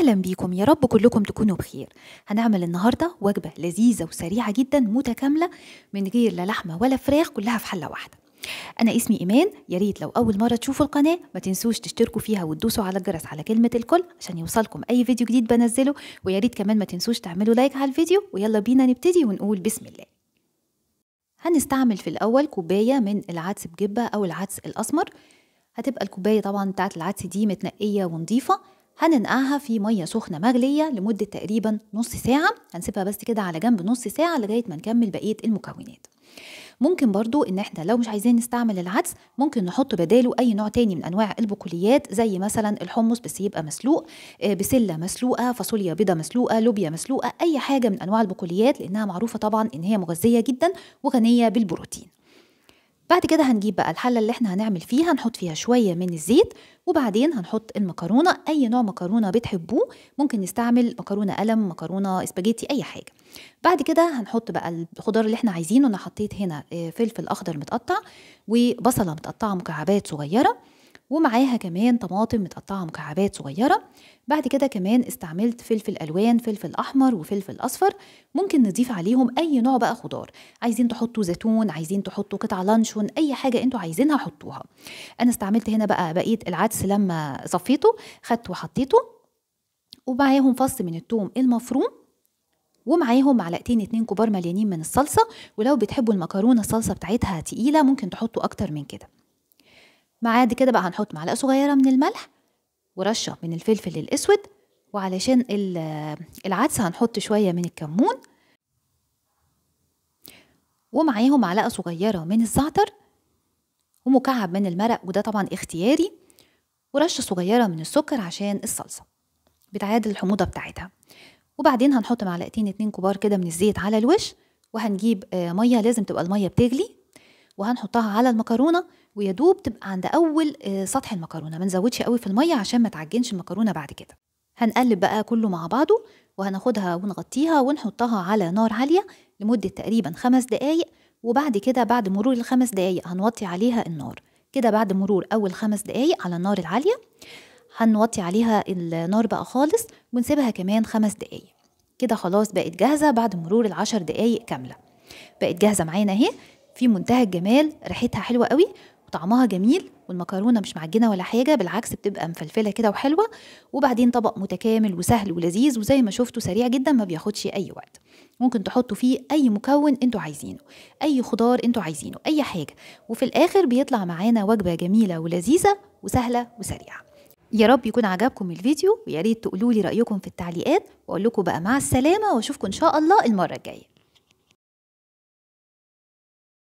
أهلا بيكم يا رب كلكم تكونوا بخير هنعمل النهاردة وجبة لذيذة وسريعة جدا متكاملة من غير لا لحمة ولا فراخ كلها في حلة واحدة أنا اسمي إيمان يا ريت لو أول مرة تشوفوا القناة ما تنسوش تشتركوا فيها وتدوسوا على الجرس على كلمة الكل عشان يوصلكم أي فيديو جديد بنزله ويا ريت كمان ما تنسوش تعملوا لايك على الفيديو ويلا بينا نبتدي ونقول بسم الله هنستعمل في الأول كوباية من العدس بجبة أو العدس الأسمر هتبقى الكوباية طبعا بتاعه العدس دي متنقية ونضيفة هننقعها في مية سخنة مغلية لمدة تقريبا نص ساعة هنسيبها بس كده على جنب نص ساعة لغاية ما نكمل بقية المكونات ممكن برضو ان احنا لو مش عايزين نستعمل العدس ممكن نحط بداله اي نوع تاني من انواع البقوليات زي مثلا الحمص بس يبقى مسلوق آه، بسله مسلوقه فاصوليا بيضه مسلوقه لوبيا مسلوقه اي حاجه من انواع البقوليات لانها معروفه طبعا ان هي مغذيه جدا وغنيه بالبروتين بعد كده هنجيب بقى الحلة اللي احنا هنعمل فيها هنحط فيها شوية من الزيت وبعدين هنحط المكرونة أي نوع مكرونة بتحبوه ممكن نستعمل مكرونة قلم مكرونة اسباجيتي أي حاجة بعد كده هنحط بقى الخضار اللي احنا عايزينه أنا حطيت هنا آه، فلفل أخضر متقطع وبصلة متقطعة مكعبات صغيرة ومعاها كمان طماطم متقطعه مكعبات صغيره بعد كده كمان استعملت فلفل الوان فلفل احمر وفلفل اصفر ممكن نضيف عليهم اي نوع بقى خضار عايزين تحطوا زيتون عايزين تحطوا قطع لانشون اي حاجه انتوا عايزينها حطوها انا استعملت هنا بقى بقيه العدس لما صفيته خدت وحطيته ومعاهم فص من التوم المفروم ومعاهم معلقتين اتنين كبار مليانين من الصلصة ولو بتحبوا المكرونة الصلصة بتاعتها تقيلة ممكن تحطوا أكتر من كده معاد كده بقى هنحط معلقه صغيره من الملح ورشه من الفلفل الاسود وعلشان العدس هنحط شويه من الكمون ومعاهم معلقه صغيره من الزعتر ومكعب من المرق وده طبعا اختياري ورشه صغيره من السكر عشان الصلصه بتعادل الحموضه بتاعتها وبعدين هنحط معلقتين اتنين كبار كده من الزيت على الوش وهنجيب آه، ميه لازم تبقى الميه بتغلي وهنحطها على المكرونه ويا دوب تبقى عند اول آه، سطح المكرونه ما نزودش قوي في الميه عشان ما تعجنش المكرونه بعد كده هنقلب بقى كله مع بعضه وهناخدها ونغطيها ونحطها على نار عاليه لمده تقريبا خمس دقائق وبعد كده بعد مرور الخمس دقايق هنوطي عليها النار كده بعد مرور اول خمس دقايق على النار العاليه هنوطي عليها النار بقى خالص ونسيبها كمان خمس دقايق كده خلاص بقت جاهزه بعد مرور العشر دقايق كامله بقت جاهزه معانا اهي في منتهى الجمال ريحتها حلوه قوي وطعمها جميل والمكرونه مش معجنه ولا حاجه بالعكس بتبقى مفلفله كده وحلوه وبعدين طبق متكامل وسهل ولذيذ وزي ما شفتوا سريع جدا ما بياخدش اي وقت ممكن تحطوا فيه اي مكون انتوا عايزينه اي خضار انتوا عايزينه اي حاجه وفي الاخر بيطلع معانا وجبه جميله ولذيذه وسهله وسريعه يا رب يكون عجبكم الفيديو ويا ريت تقولوا لي رايكم في التعليقات واقول لكم بقى مع السلامه واشوفكم ان شاء الله المره الجايه